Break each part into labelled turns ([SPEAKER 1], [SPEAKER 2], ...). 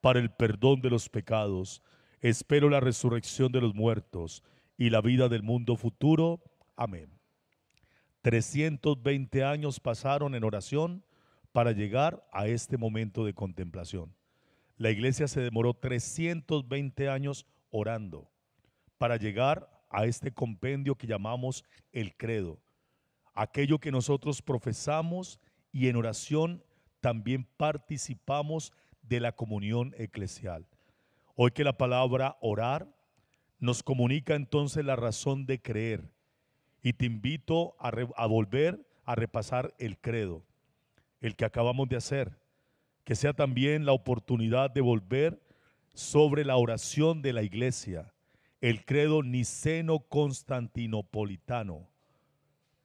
[SPEAKER 1] para el perdón de los pecados. Espero la resurrección de los muertos y la vida del mundo futuro. Amén. 320 años pasaron en oración para llegar a este momento de contemplación. La iglesia se demoró 320 años orando para llegar a este compendio que llamamos el credo, aquello que nosotros profesamos y en oración también participamos de la comunión eclesial. Hoy que la palabra orar nos comunica entonces la razón de creer. Y te invito a, volver a repasar el credo, el que acabamos de hacer. Que sea también la oportunidad de volver sobre la oración de la iglesia, el credo niceno-constantinopolitano.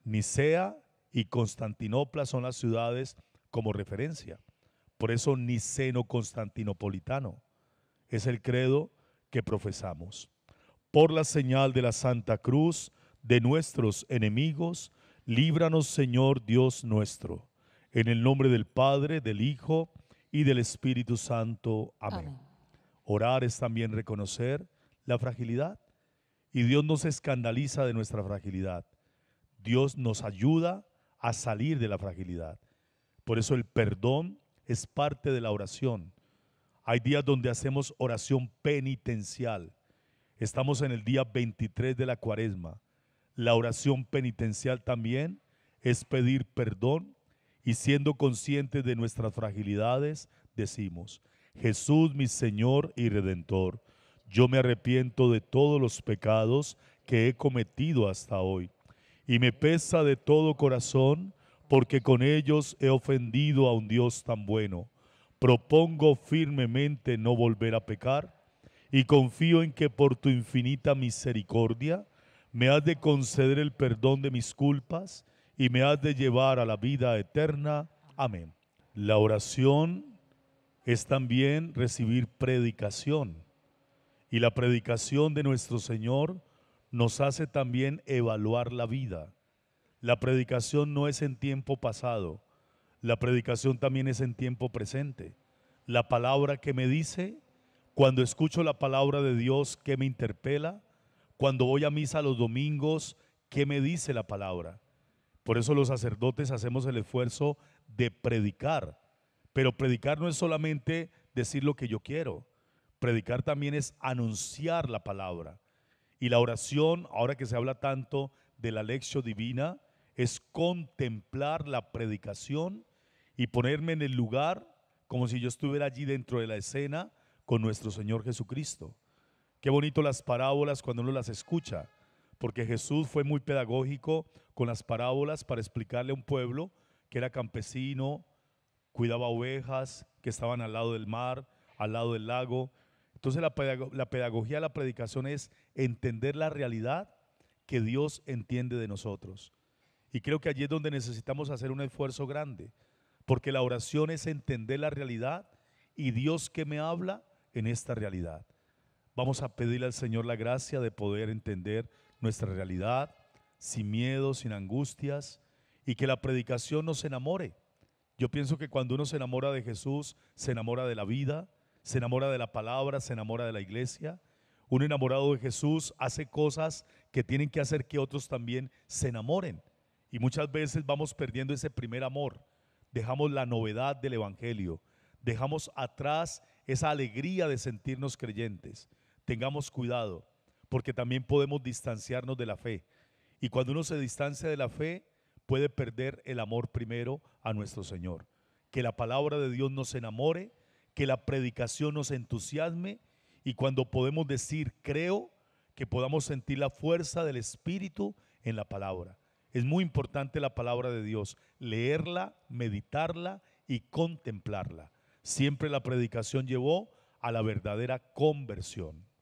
[SPEAKER 1] Nicea y Constantinopla son las ciudades como referencia. Por eso niceno-constantinopolitano es el credo que profesamos. Por la señal de la Santa Cruz de nuestros enemigos, líbranos Señor Dios nuestro. En el nombre del Padre, del Hijo y del Espíritu Santo. Amén. Orar es también reconocer la fragilidad y Dios nos escandaliza de nuestra fragilidad. Dios nos ayuda a salir de la fragilidad. Por eso el perdón es parte de la oración. Hay días donde hacemos oración penitencial. Estamos en el día 23 de la cuaresma. La oración penitencial también es pedir perdón y siendo conscientes de nuestras fragilidades, decimos, Jesús mi Señor y Redentor, yo me arrepiento de todos los pecados que he cometido hasta hoy y me pesa de todo corazón porque con ellos he ofendido a un Dios tan bueno. Propongo firmemente no volver a pecar y confío en que por tu infinita misericordia me has de conceder el perdón de mis culpas y me has de llevar a la vida eterna. Amén. La oración es también recibir predicación y la predicación de nuestro Señor nos hace también evaluar la vida la predicación no es en tiempo pasado, la predicación también es en tiempo presente. La palabra que me dice, cuando escucho la palabra de Dios que me interpela, cuando voy a misa los domingos, ¿qué me dice la palabra? Por eso los sacerdotes hacemos el esfuerzo de predicar. Pero predicar no es solamente decir lo que yo quiero. Predicar también es anunciar la palabra. Y la oración, ahora que se habla tanto de la lección divina, es contemplar la predicación y ponerme en el lugar como si yo estuviera allí dentro de la escena con nuestro Señor Jesucristo. Qué bonito las parábolas cuando uno las escucha, porque Jesús fue muy pedagógico con las parábolas para explicarle a un pueblo que era campesino, cuidaba ovejas, que estaban al lado del mar, al lado del lago. Entonces la, pedagogía de la predicación es entender la realidad que Dios entiende de nosotros. Y creo que allí es donde necesitamos hacer un esfuerzo grande, porque la oración es entender la realidad y Dios que me habla en esta realidad. Vamos a pedirle al Señor la gracia de poder entender nuestra realidad sin miedo, sin angustias, y que la predicación nos enamore. Yo pienso que cuando uno se enamora de Jesús, se enamora de la vida, se enamora de la palabra, se enamora de la iglesia. Un enamorado de Jesús hace cosas que tienen que hacer que otros también se enamoren. Y muchas veces vamos perdiendo ese primer amor. Dejamos la novedad del Evangelio. Dejamos atrás esa alegría de sentirnos creyentes. Tengamos cuidado, porque también podemos distanciarnos de la fe. Y cuando uno se distancia de la fe, puede perder el amor primero a nuestro Señor. Que la palabra de Dios nos enamore, que la predicación nos entusiasme y cuando podemos decir creo, que podamos sentir la fuerza del Espíritu en la palabra. Es muy importante la palabra de Dios, leerla, meditarla y contemplarla. Siempre la predicación llevó a la verdadera conversión.